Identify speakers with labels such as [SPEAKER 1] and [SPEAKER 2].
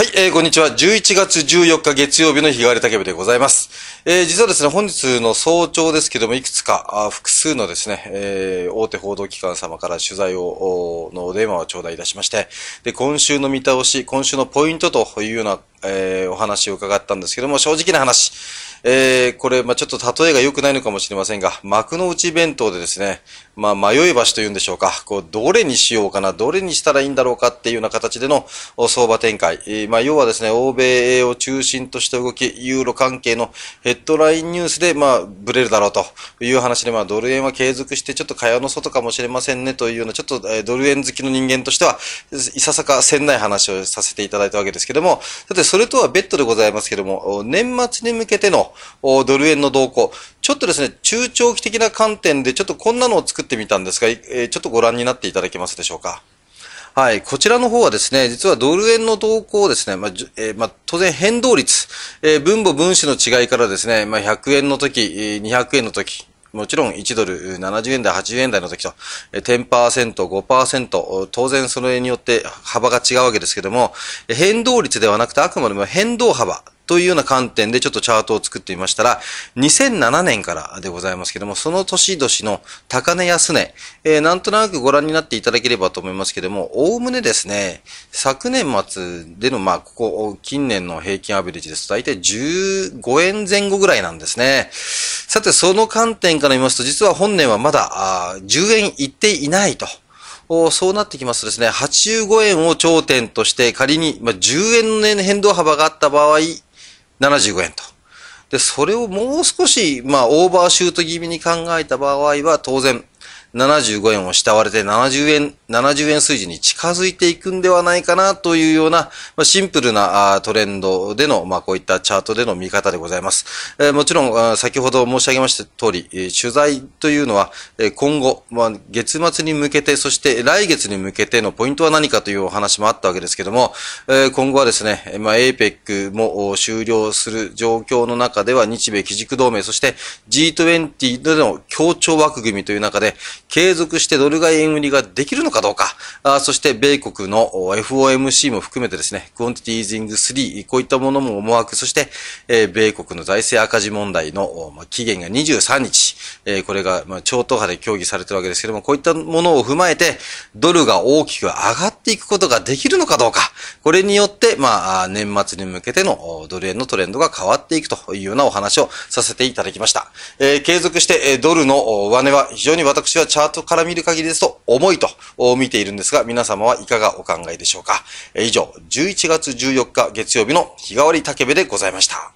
[SPEAKER 1] はい、えー、こんにちは。11月14日月曜日の日替わり竹部でございます。えー、実はですね、本日の早朝ですけども、いくつか、あ複数のですね、えー、大手報道機関様から取材を、の電話を頂戴いたしまして、で、今週の見倒し、今週のポイントというような、えー、お話を伺ったんですけども、正直な話、えー、これ、まあ、ちょっと例えが良くないのかもしれませんが、幕の内弁当でですね、まあ、迷い橋というんでしょうか、こう、どれにしようかな、どれにしたらいいんだろうかっていうような形での相場展開。えー、まあ、要はですね、欧米を中心とした動き、ユーロ関係のヘッドラインニュースで、まあ、ブレるだろうという話で、まあ、ドル円は継続して、ちょっと蚊帳の外かもしれませんねというような、ちょっと、えドル円好きの人間としては、いささかせんない話をさせていただいたわけですけども、さて、それとは別途でございますけども、年末に向けての、ドル円の動向、ちょっとですね、中長期的な観点でちょっとこんなのを作ってみたんですが、えちょっとご覧になっていただけますでしょうか。はい、こちらの方はですね、実はドル円の動向ですね、まあ、えー、まあ、当然変動率、えー、分母分子の違いからですね、まあ、100円の時、200円の時、もちろん1ドル70円台、80円台の時と、10%、5%、当然そのによって幅が違うわけですけども、変動率ではなくてあくまでも変動幅というような観点でちょっとチャートを作ってみましたら、2007年からでございますけども、その年々の高値安値、えー、なんとなくご覧になっていただければと思いますけども、おおむねですね、昨年末での、まあ、ここ、近年の平均アベレージですと、大体15円前後ぐらいなんですね。さて、その観点から見ますと、実は本年はまだ、10円いっていないと。そうなってきますとですね、85円を頂点として、仮に、まあ、10円の変動幅があった場合、75円と。で、それをもう少し、まあ、オーバーシュート気味に考えた場合は、当然、75円を慕われて70円70円水準に近づいていくんではないかなというような、まシンプルなトレンドでの、まあ、こういったチャートでの見方でございます。えもちろん、先ほど申し上げました通り、取材というのは、今後、ま月末に向けて、そして来月に向けてのポイントは何かというお話もあったわけですけども、今後はですね、ま APEC も終了する状況の中では、日米基軸同盟、そして G20 での協調枠組みという中で、継続してドル買い円売りができるのかかどうか、あそして米国の FOMC も含めてですね、クオンティティージング3、こういったものも思惑、そして、えー、米国の財政赤字問題の、まあ、期限が23日、えー、これが、まあ、超党派で協議されてるわけですけども、こういったものを踏まえて、ドルが大きく上がっていくことができるのかどうか、これによって、まあ、年末に向けてのドル円のトレンドが変わっていくというようなお話をさせていただきました。えー、継続して、ドルの上値は非常に私はチャートから見る限りですと重いとを見ているんですが、皆様はいかがお考えでしょうか。以上、11月14日月曜日の日替わり竹部でございました。